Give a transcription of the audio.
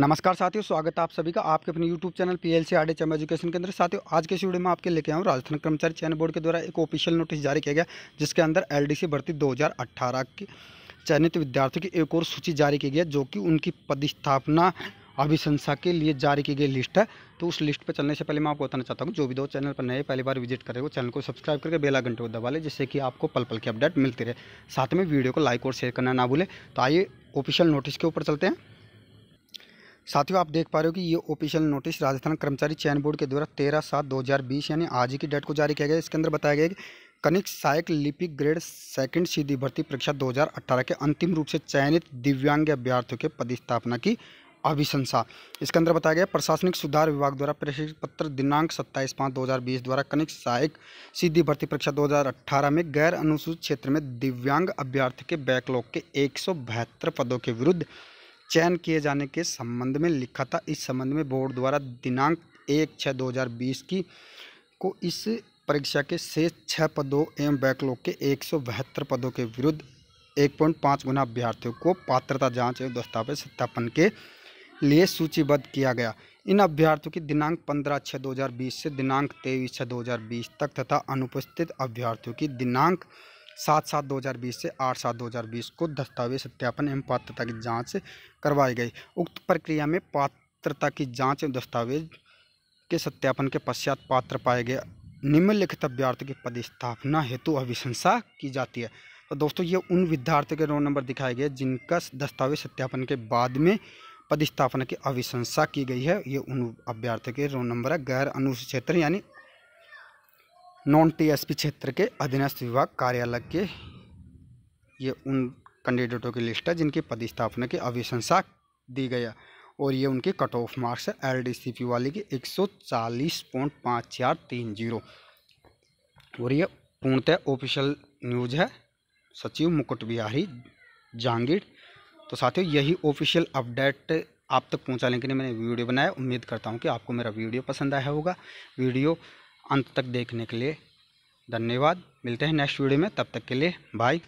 नमस्कार साथियों स्वागत है आप सभी का आपके अपने YouTube channel P L C R H M Education के अंदर साथियों आज के स्टूडियो में आपके लेके आऊँ राजस्थान कर्मचारी चयन बोर्ड के द्वारा एक ऑफिशियल नोटिस जारी किया गया जिसके अंदर एलडीसी भर्ती 2018 के चयनित विद्यार्थियों की एक और सूची जारी की गई है जो कि उनकी पदस्थापना अभिशंसा के लिए जारी की गई लिस्ट है तो उस लिस्ट पर चलने से पहले मैं आपको बताना चाहता हूँ जो भी दो चैनल पर नए पहली बार विजिट करे वो चैनल को सब्सक्राइब करके बेला घंटे को दबा लें जिससे कि आपको पल पल की अपडेट मिलती रहे साथ में वीडियो को लाइक और शेयर करना ना भूलें तो आइए ऑफिशियल नोटिस के ऊपर चलते हैं साथियों आप देख पा रहे हो कि ये ऑफिशियल नोटिस राजस्थान कर्मचारी चयन बोर्ड के द्वारा तेरह सात दो हज़ार बीस यानी आज ही की डेट को जारी किया गया इसके अंदर बताया गया कि कनिक सहायक लिपिक ग्रेड सेकंड सीधी भर्ती परीक्षा 2018 के अंतिम रूप से चयनित दिव्यांग अभ्यर्थियों के पदस्थापना की अभिशंसा इसके अंदर बताया गया प्रशासनिक सुधार विभाग द्वारा प्रेषित पत्र दिनांक सत्ताईस पाँच बीस द्वारा कनिक सहायक सीधी भर्ती परीक्षा 2018 में गैर अनुसूचित क्षेत्र में दिव्यांग अभ्यर्थी के बैकलॉग के एक पदों के विरुद्ध चयन किए जाने के संबंध में लिखा था इस संबंध में बोर्ड द्वारा दिनांक एक छः दो हज़ार बीस की को इस परीक्षा के शेष छः पदों एवं बैकलॉग के एक सौ बहत्तर पदों के विरुद्ध एक पॉइंट पाँच गुना अभ्यर्थियों को पात्रता जांच एवं दस्तावेज सत्यापन के लिए सूचीबद्ध किया गया इन अभ्यर्थियों की दिनांक पंद्रह छः दो हज़ार बीस से दिनांक तेईस छः दो हज़ार बीस तक तथा अनुपस्थित अभ्यर्थियों की दिनांक सात सात 2020 से आठ सात 2020 को दस्तावेज सत्यापन एवं पात्रता की जांच करवाई गई उक्त प्रक्रिया में पात्रता की जांच एवं दस्तावेज के सत्यापन के पश्चात पात्र पाए गए निम्नलिखित अभ्यर्थी की पदस्थापना हेतु अभिशंसा की जाती है तो दोस्तों ये उन विद्यार्थियों के रोल नंबर दिखाए गए जिनका दस्तावेज सत्यापन के बाद में पदस्थापना की अभिशंसा की गई है ये उन अभ्यर्थियों के रोल नंबर है गैर अनुसूचित क्षेत्र यानी नॉन टीएसपी क्षेत्र के अधीनस्थ विभाग कार्यालय के ये उन कैंडिडेटों की लिस्ट है जिनकी पदस्थापना की अभिशंसा दी गई है और ये उनके कट ऑफ मार्क्स है एल डी सी पी वाले की एक सौ चालीस पॉइंट पाँच चार तीन जीरो और ये पूर्णतः ऑफिशियल न्यूज़ है सचिव मुकुट बिहारी जहांगीर तो साथियों यही ऑफिशियल अपडेट आप तक पहुंचाने के लिए मैंने वीडियो बनाया उम्मीद करता हूं कि आपको मेरा वीडियो पसंद आया होगा वीडियो अंत तक देखने के लिए धन्यवाद मिलते हैं नेक्स्ट वीडियो में तब तक के लिए बाय